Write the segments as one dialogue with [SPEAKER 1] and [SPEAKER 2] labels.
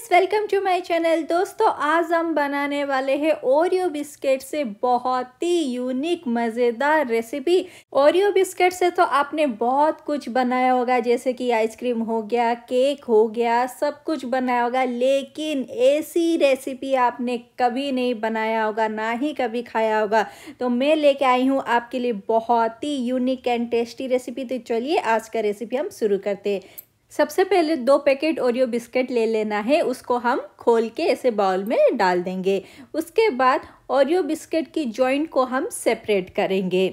[SPEAKER 1] guys welcome to my channel दोस्तों आज हम बनाने वाले हैं ओरियो बिस्किट से बहुत ही यूनिक मज़ेदार रेसिपी ओरियो बिस्किट से तो आपने बहुत कुछ बनाया होगा जैसे कि आइसक्रीम हो गया केक हो गया सब कुछ बनाया होगा लेकिन ऐसी रेसिपी आपने कभी नहीं बनाया होगा ना ही कभी खाया होगा तो मैं लेके आई हूँ आपके लिए बहुत ही यूनिक एंड टेस्टी रेसिपी तो चलिए आज का रेसिपी हम शुरू करते हैं सबसे पहले दो पैकेट ओरियो बिस्किट ले लेना है उसको हम खोल के ऐसे बाउल में डाल देंगे उसके बाद ओरियो बिस्किट की जॉइंट को हम सेपरेट करेंगे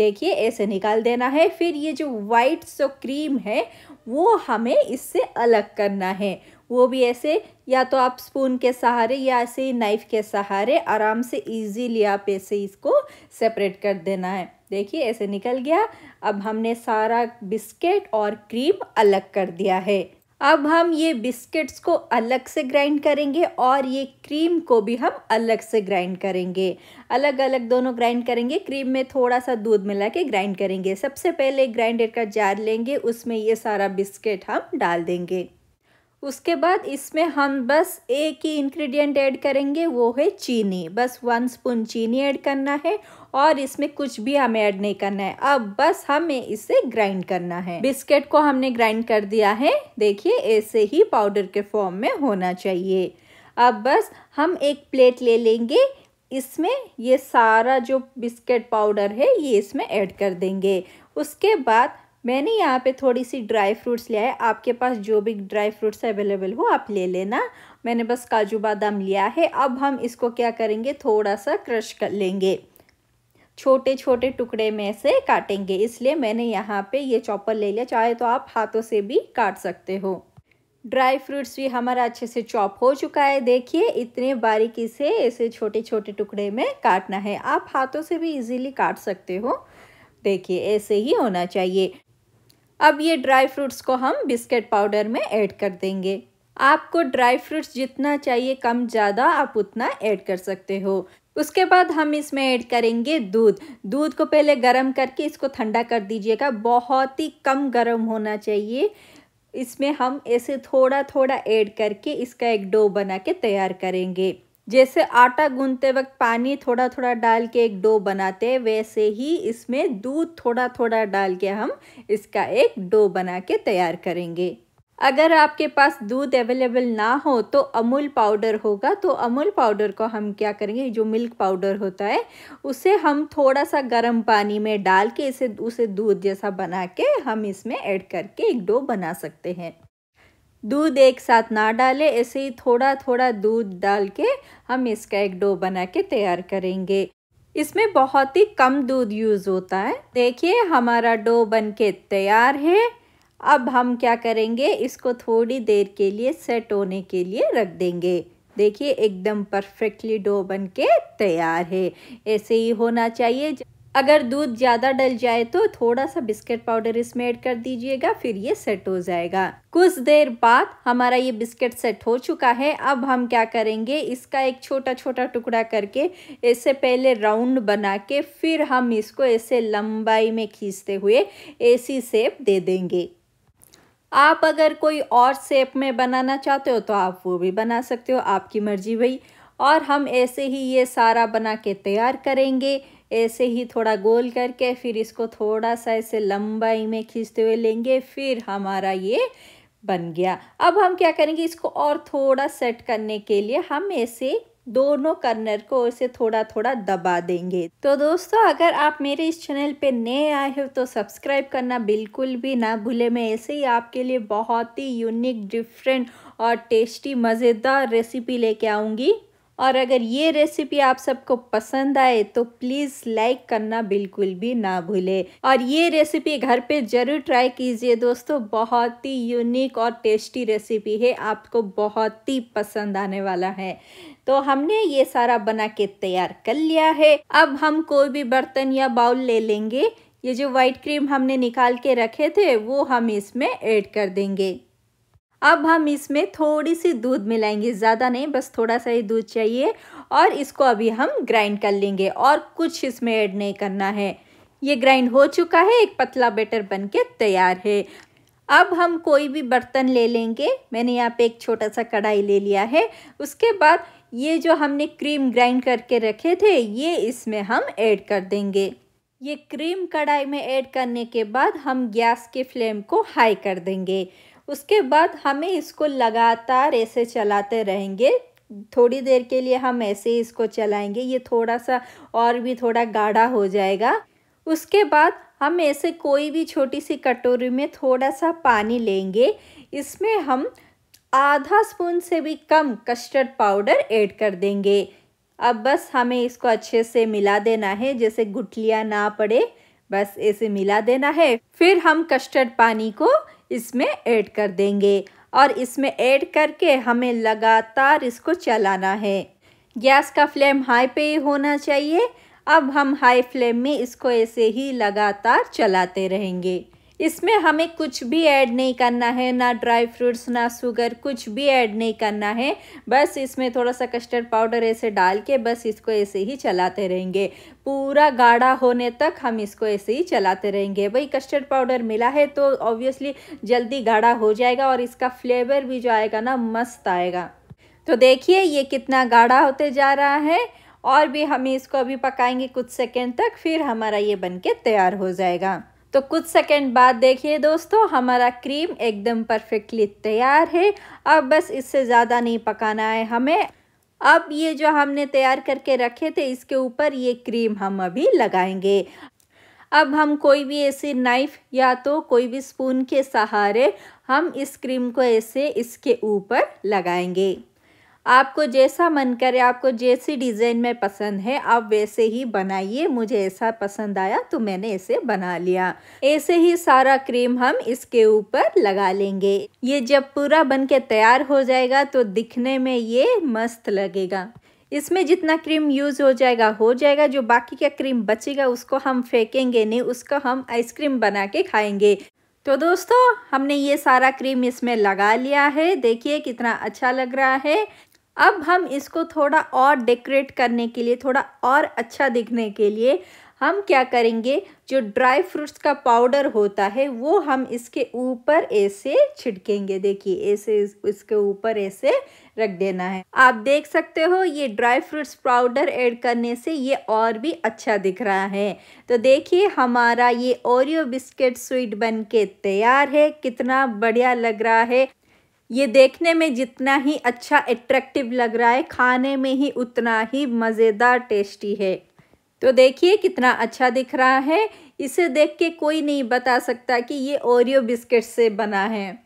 [SPEAKER 1] देखिए ऐसे निकाल देना है फिर ये जो वाइट सो क्रीम है वो हमें इससे अलग करना है वो भी ऐसे या तो आप स्पून के सहारे या ऐसे ही नाइफ़ के सहारे आराम से ईजीली आप ऐसे इसको सेपरेट कर देना है देखिए ऐसे निकल गया अब हमने सारा बिस्किट और क्रीम अलग कर दिया है अब हम ये बिस्किट्स को अलग से ग्राइंड करेंगे और ये क्रीम को भी हम अलग से ग्राइंड करेंगे अलग अलग दोनों ग्राइंड करेंगे क्रीम में थोड़ा सा दूध मिला के ग्राइंड करेंगे सबसे पहले ग्राइंडर का जार लेंगे उसमें ये सारा बिस्किट हम डाल देंगे उसके बाद इसमें हम बस एक ही इंग्रेडिएंट ऐड करेंगे वो है चीनी बस वन स्पून चीनी ऐड करना है और इसमें कुछ भी हमें ऐड नहीं करना है अब बस हमें इसे ग्राइंड करना है बिस्किट को हमने ग्राइंड कर दिया है देखिए ऐसे ही पाउडर के फॉर्म में होना चाहिए अब बस हम एक प्लेट ले लेंगे इसमें ये सारा जो बिस्किट पाउडर है ये इसमें ऐड कर देंगे उसके बाद मैंने यहाँ पे थोड़ी सी ड्राई फ्रूट्स लिया है आपके पास जो भी ड्राई फ्रूट्स अवेलेबल हो आप ले लेना मैंने बस काजू बादाम लिया है अब हम इसको क्या करेंगे थोड़ा सा क्रश कर लेंगे छोटे छोटे टुकड़े में से काटेंगे इसलिए मैंने यहाँ पे ये चॉपर ले लिया चाहे तो आप हाथों से भी काट सकते हो ड्राई फ्रूट्स भी हमारा अच्छे से चॉप हो चुका है देखिए इतने बारीकी से ऐसे छोटे छोटे टुकड़े में काटना है आप हाथों से भी इजीली काट सकते हो देखिए ऐसे ही होना चाहिए अब ये ड्राई फ्रूट्स को हम बिस्किट पाउडर में ऐड कर देंगे आपको ड्राई फ्रूट्स जितना चाहिए कम ज़्यादा आप उतना ऐड कर सकते हो उसके बाद हम इसमें ऐड करेंगे दूध दूध को पहले गर्म करके इसको ठंडा कर दीजिएगा बहुत ही कम गर्म होना चाहिए इसमें हम ऐसे थोड़ा थोड़ा ऐड करके इसका एक डो बना के तैयार करेंगे जैसे आटा गूंधते वक्त पानी थोड़ा थोड़ा डाल के एक डो बनाते हैं वैसे ही इसमें दूध थोड़ा थोड़ा डाल के हम इसका एक डो बना के तैयार करेंगे अगर आपके पास दूध अवेलेबल ना हो तो अमूल पाउडर होगा तो अमूल पाउडर को हम क्या करेंगे जो मिल्क पाउडर होता है उसे हम थोड़ा सा गर्म पानी में डाल के इसे उसे दूध जैसा बना के हम इसमें ऐड करके एक डो बना सकते हैं दूध एक साथ ना डालें ऐसे ही थोड़ा थोड़ा दूध डाल के हम इसका एक डो बना के तैयार करेंगे इसमें बहुत ही कम दूध यूज़ होता है देखिए हमारा डो बन के तैयार है अब हम क्या करेंगे इसको थोड़ी देर के लिए सेट होने के लिए रख देंगे देखिए एकदम परफेक्टली डो बन के तैयार है ऐसे ही होना चाहिए अगर दूध ज़्यादा डल जाए तो थोड़ा सा बिस्किट पाउडर इसमें ऐड कर दीजिएगा फिर ये सेट हो जाएगा कुछ देर बाद हमारा ये बिस्किट सेट हो चुका है अब हम क्या करेंगे इसका एक छोटा छोटा टुकड़ा करके ऐसे पहले राउंड बना के फिर हम इसको ऐसे लंबाई में खींचते हुए ऐसी सेप दे देंगे आप अगर कोई और सेप में बनाना चाहते हो तो आप वो भी बना सकते हो आपकी मर्जी भाई और हम ऐसे ही ये सारा बना के तैयार करेंगे ऐसे ही थोड़ा गोल करके फिर इसको थोड़ा सा ऐसे लंबाई में खींचते हुए लेंगे फिर हमारा ये बन गया अब हम क्या करेंगे इसको और थोड़ा सेट करने के लिए हम ऐसे दोनों कर्नर को इसे थोड़ा थोड़ा दबा देंगे तो दोस्तों अगर आप मेरे इस चैनल पे नए आए हो तो सब्सक्राइब करना बिल्कुल भी ना भूले मैं ऐसे ही आपके लिए बहुत ही यूनिक डिफरेंट और टेस्टी मज़ेदार रेसिपी लेके आऊँगी और अगर ये रेसिपी आप सबको पसंद आए तो प्लीज़ लाइक करना बिल्कुल भी ना भूलें और ये रेसिपी घर पे ज़रूर ट्राई कीजिए दोस्तों बहुत ही यूनिक और टेस्टी रेसिपी है आपको बहुत ही पसंद आने वाला है तो हमने ये सारा बना के तैयार कर लिया है अब हम कोई भी बर्तन या बाउल ले लेंगे ये जो वाइट क्रीम हमने निकाल के रखे थे वो हम इसमें ऐड कर देंगे अब हम इसमें थोड़ी सी दूध मिलाएंगे ज़्यादा नहीं बस थोड़ा सा ही दूध चाहिए और इसको अभी हम ग्राइंड कर लेंगे और कुछ इसमें ऐड नहीं करना है ये ग्राइंड हो चुका है एक पतला बेटर बन के तैयार है अब हम कोई भी बर्तन ले लेंगे मैंने यहाँ पे एक छोटा सा कढ़ाई ले लिया है उसके बाद ये जो हमने क्रीम ग्राइंड करके रखे थे ये इसमें हम ऐड कर देंगे ये क्रीम कढ़ाई में ऐड करने के बाद हम गैस के फ्लेम को हाई कर देंगे उसके बाद हमें इसको लगातार ऐसे चलाते रहेंगे थोड़ी देर के लिए हम ऐसे ही इसको चलाएंगे ये थोड़ा सा और भी थोड़ा गाढ़ा हो जाएगा उसके बाद हम ऐसे कोई भी छोटी सी कटोरी में थोड़ा सा पानी लेंगे इसमें हम आधा स्पून से भी कम कस्टर्ड पाउडर ऐड कर देंगे अब बस हमें इसको अच्छे से मिला देना है जैसे गुठलियाँ ना पड़े बस ऐसे मिला देना है फिर हम कस्टर्ड पानी को इसमें ऐड कर देंगे और इसमें ऐड करके हमें लगातार इसको चलाना है गैस का फ्लेम हाई पे ही होना चाहिए अब हम हाई फ्लेम में इसको ऐसे ही लगातार चलाते रहेंगे इसमें हमें कुछ भी ऐड नहीं करना है ना ड्राई फ्रूट्स ना शुगर कुछ भी ऐड नहीं करना है बस इसमें थोड़ा सा कस्टर्ड पाउडर ऐसे डाल के बस इसको ऐसे ही चलाते रहेंगे पूरा गाढ़ा होने तक हम इसको ऐसे ही चलाते रहेंगे भाई कस्टर्ड पाउडर मिला है तो ऑब्वियसली जल्दी गाढ़ा हो जाएगा और इसका फ्लेवर भी जो आएगा ना मस्त आएगा तो देखिए ये कितना गाढ़ा होते जा रहा है और भी हम इसको अभी पकाएंगे कुछ सेकेंड तक फिर हमारा ये बनके तैयार हो जाएगा तो कुछ सेकंड बाद देखिए दोस्तों हमारा क्रीम एकदम परफेक्टली तैयार है अब बस इससे ज़्यादा नहीं पकाना है हमें अब ये जो हमने तैयार करके रखे थे इसके ऊपर ये क्रीम हम अभी लगाएंगे अब हम कोई भी ऐसी नाइफ़ या तो कोई भी स्पून के सहारे हम इस क्रीम को ऐसे इसके ऊपर लगाएंगे आपको जैसा मन करे आपको जैसी डिज़ाइन में पसंद है आप वैसे ही बनाइए मुझे ऐसा पसंद आया तो मैंने ऐसे बना लिया ऐसे ही सारा क्रीम हम इसके ऊपर लगा लेंगे ये जब पूरा बन के तैयार हो जाएगा तो दिखने में ये मस्त लगेगा इसमें जितना क्रीम यूज़ हो जाएगा हो जाएगा जो बाकी का क्रीम बचेगा उसको हम फेंकेंगे नहीं उसको हम आइसक्रीम बना के खाएंगे तो दोस्तों हमने ये सारा क्रीम इसमें लगा लिया है देखिए कितना अच्छा लग रहा है अब हम इसको थोड़ा और डेकोरेट करने के लिए थोड़ा और अच्छा दिखने के लिए हम क्या करेंगे जो ड्राई फ्रूट्स का पाउडर होता है वो हम इसके ऊपर ऐसे छिड़केंगे देखिए ऐसे इसके ऊपर ऐसे रख देना है आप देख सकते हो ये ड्राई फ्रूट्स पाउडर ऐड करने से ये और भी अच्छा दिख रहा है तो देखिए हमारा ये ओरियो बिस्किट स्वीट बन के तैयार है कितना बढ़िया लग रहा है ये देखने में जितना ही अच्छा एट्रैक्टिव लग रहा है खाने में ही उतना ही मज़ेदार टेस्टी है तो देखिए कितना अच्छा दिख रहा है इसे देख के कोई नहीं बता सकता कि ये ओरियो बिस्किट से बना है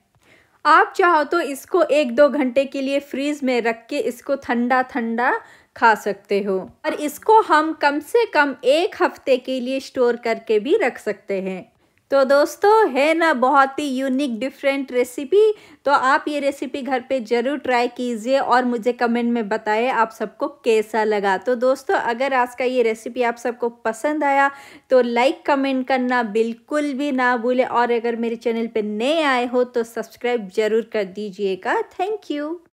[SPEAKER 1] आप चाहो तो इसको एक दो घंटे के लिए फ्रीज़ में रख के इसको ठंडा ठंडा खा सकते हो और इसको हम कम से कम एक हफ्ते के लिए स्टोर करके भी रख सकते हैं तो दोस्तों है ना बहुत ही यूनिक डिफरेंट रेसिपी तो आप ये रेसिपी घर पे ज़रूर ट्राई कीजिए और मुझे कमेंट में बताएं आप सबको कैसा लगा तो दोस्तों अगर आज का ये रेसिपी आप सबको पसंद आया तो लाइक कमेंट करना बिल्कुल भी ना भूलें और अगर मेरे चैनल पे नए आए हो तो सब्सक्राइब ज़रूर कर दीजिएगा थैंक यू